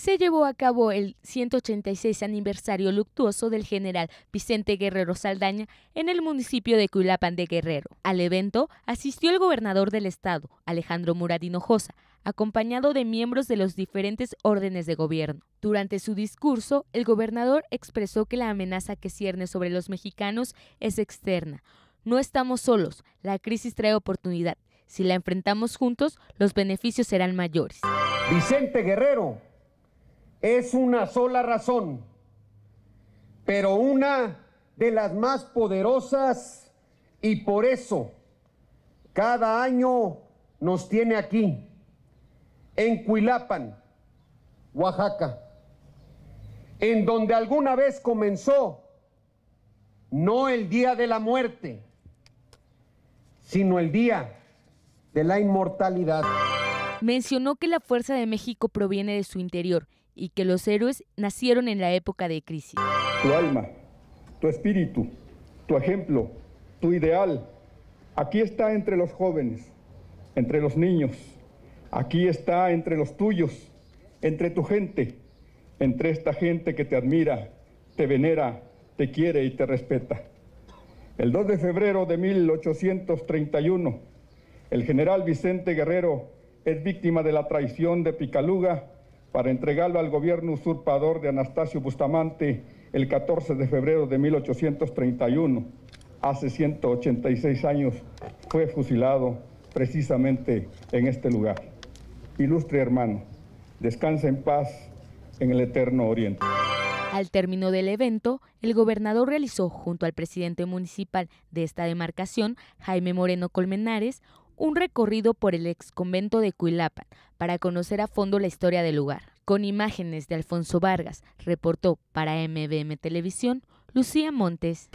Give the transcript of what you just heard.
se llevó a cabo el 186 aniversario luctuoso del general Vicente Guerrero Saldaña en el municipio de Culapan de Guerrero. Al evento asistió el gobernador del estado, Alejandro Muradino Josa, acompañado de miembros de los diferentes órdenes de gobierno. Durante su discurso, el gobernador expresó que la amenaza que cierne sobre los mexicanos es externa. No estamos solos, la crisis trae oportunidad. Si la enfrentamos juntos, los beneficios serán mayores. Vicente Guerrero es una sola razón, pero una de las más poderosas y por eso cada año nos tiene aquí, en Cuilapan, Oaxaca, en donde alguna vez comenzó no el día de la muerte, sino el día de la inmortalidad. Mencionó que la fuerza de México proviene de su interior y que los héroes nacieron en la época de crisis. Tu alma, tu espíritu, tu ejemplo, tu ideal, aquí está entre los jóvenes, entre los niños, aquí está entre los tuyos, entre tu gente, entre esta gente que te admira, te venera, te quiere y te respeta. El 2 de febrero de 1831, el general Vicente Guerrero es víctima de la traición de Picaluga para entregarlo al gobierno usurpador de Anastasio Bustamante el 14 de febrero de 1831. Hace 186 años fue fusilado precisamente en este lugar. Ilustre hermano, descansa en paz en el eterno oriente. Al término del evento, el gobernador realizó, junto al presidente municipal de esta demarcación, Jaime Moreno Colmenares, un recorrido por el ex convento de Cuilapan para conocer a fondo la historia del lugar. Con imágenes de Alfonso Vargas, reportó para MBM Televisión Lucía Montes.